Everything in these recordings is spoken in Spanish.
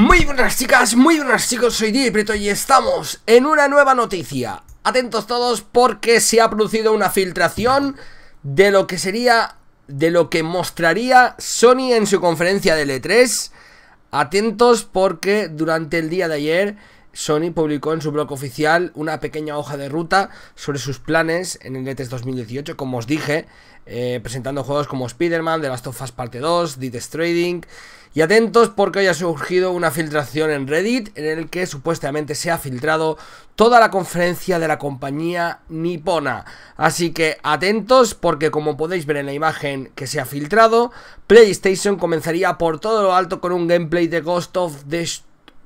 Muy buenas chicas, muy buenas chicos, soy y y estamos en una nueva noticia Atentos todos porque se ha producido una filtración de lo que sería, de lo que mostraría Sony en su conferencia de E3 Atentos porque durante el día de ayer Sony publicó en su blog oficial una pequeña hoja de ruta sobre sus planes en el E3 2018, como os dije, eh, presentando juegos como Spider-Man, The Last of Us Parte 2, Dead Trading. Y atentos porque hoy ha surgido una filtración en Reddit en el que supuestamente se ha filtrado toda la conferencia de la compañía nipona. Así que atentos porque como podéis ver en la imagen que se ha filtrado, PlayStation comenzaría por todo lo alto con un gameplay de Ghost of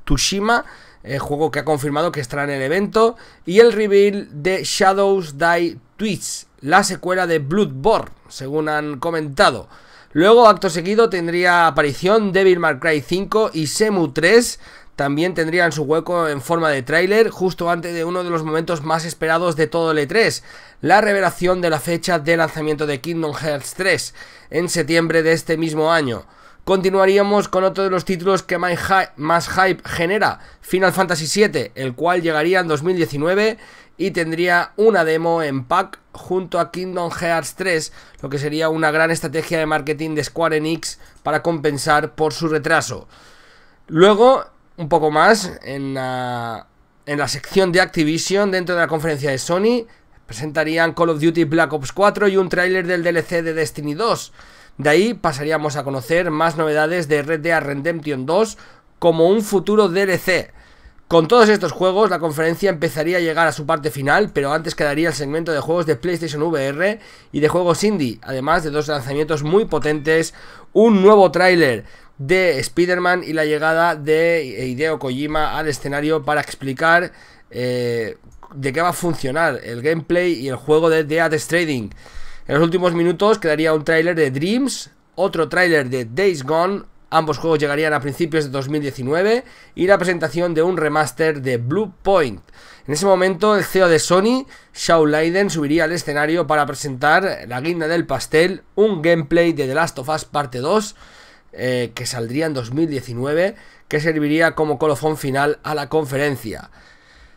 Tsushima el eh, juego que ha confirmado que estará en el evento, y el reveal de Shadows Die Twitch. la secuela de Bloodborne, según han comentado. Luego, acto seguido, tendría aparición Devil May Cry 5 y Semu 3, también tendrían su hueco en forma de tráiler justo antes de uno de los momentos más esperados de todo el E3, la revelación de la fecha de lanzamiento de Kingdom Hearts 3 en septiembre de este mismo año. Continuaríamos con otro de los títulos que más hype genera, Final Fantasy VII, el cual llegaría en 2019 y tendría una demo en pack junto a Kingdom Hearts 3, lo que sería una gran estrategia de marketing de Square Enix para compensar por su retraso. Luego, un poco más, en la, sección de Activision, dentro de la conferencia de Sony, presentarían Call of Duty Black Ops 4 y un tráiler del DLC de Destiny 2. De ahí pasaríamos a conocer más novedades de Red Dead Redemption 2 como un futuro DLC. Con todos estos juegos, la conferencia empezaría a llegar a su parte final, pero antes quedaría el segmento de juegos de PlayStation VR y de juegos indie, además de dos lanzamientos muy potentes, un nuevo tráiler de Spider-Man y la llegada de Hideo Kojima al escenario para explicar eh, de qué va a funcionar el gameplay y el juego de Dead Stranding. En los últimos minutos quedaría un tráiler de Dreams, otro tráiler de Days Gone, ambos juegos llegarían a principios de 2019, y la presentación de un remaster de Blue Point. En ese momento, el CEO de Sony, Shaw Leiden, subiría al escenario para presentar la guinda del pastel, un gameplay de The Last of Us Parte 2, eh, que saldría en 2019, que serviría como colofón final a la conferencia.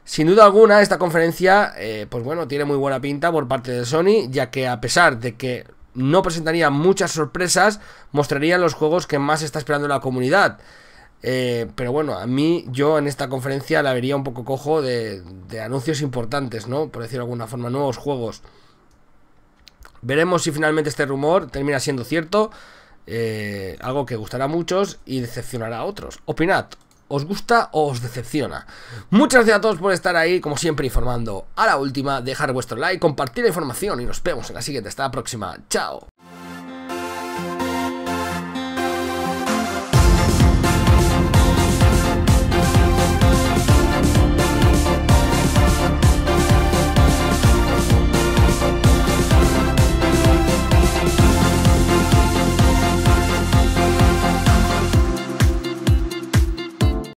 Sin duda alguna, esta conferencia, eh, pues bueno, tiene muy buena pinta por parte de Sony, ya que a pesar de que no presentaría muchas sorpresas, mostrarían los juegos que más está esperando la comunidad. Eh, pero bueno, a mí yo en esta conferencia la vería un poco cojo de, anuncios importantes, ¿no? Por decirlo de alguna forma, nuevos juegos. Veremos si finalmente este rumor termina siendo cierto, eh, algo que gustará a muchos y decepcionará a otros. Opinad, os gusta o os decepciona. Muchas gracias a todos por estar ahí, como siempre, informando a la última, dejar vuestro like, compartir la información y nos vemos en la siguiente. Hasta la próxima. Chao.